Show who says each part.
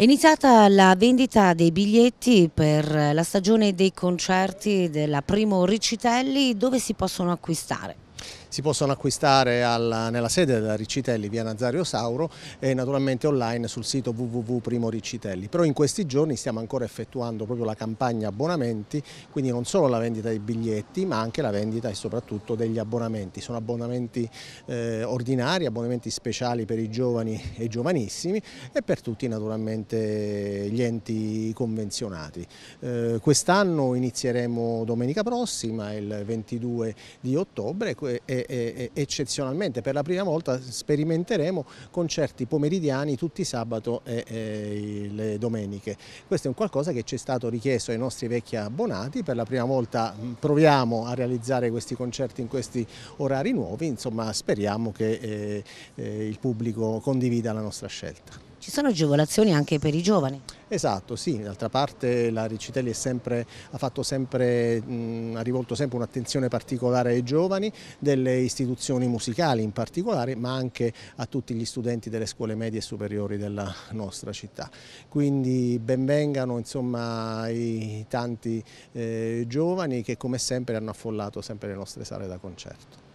Speaker 1: È iniziata la vendita dei biglietti per la stagione dei concerti della Primo Ricitelli, dove si possono acquistare?
Speaker 2: si possono acquistare alla, nella sede della Riccitelli via Nazario Sauro e naturalmente online sul sito www.primoriccitelli. Però in questi giorni stiamo ancora effettuando proprio la campagna abbonamenti, quindi non solo la vendita dei biglietti ma anche la vendita e soprattutto degli abbonamenti. Sono abbonamenti eh, ordinari, abbonamenti speciali per i giovani e i giovanissimi e per tutti naturalmente gli enti convenzionati. Eh, Quest'anno inizieremo domenica prossima, il 22 di ottobre, e, e, eccezionalmente per la prima volta sperimenteremo concerti pomeridiani tutti sabato e, e le domeniche. Questo è un qualcosa che ci è stato richiesto ai nostri vecchi abbonati, per la prima volta mm, proviamo a realizzare questi concerti in questi orari nuovi, insomma speriamo che eh, eh, il pubblico condivida la nostra scelta.
Speaker 3: Ci sono agevolazioni
Speaker 1: anche per i giovani?
Speaker 2: Esatto, sì, d'altra parte la Ricitelli sempre, ha, sempre, mh, ha, rivolto sempre un'attenzione particolare ai giovani, delle istituzioni musicali in particolare, ma anche a tutti gli studenti delle scuole medie e superiori della nostra città. Quindi benvengano insomma, i tanti eh, giovani che come sempre hanno affollato sempre le nostre sale da concerto.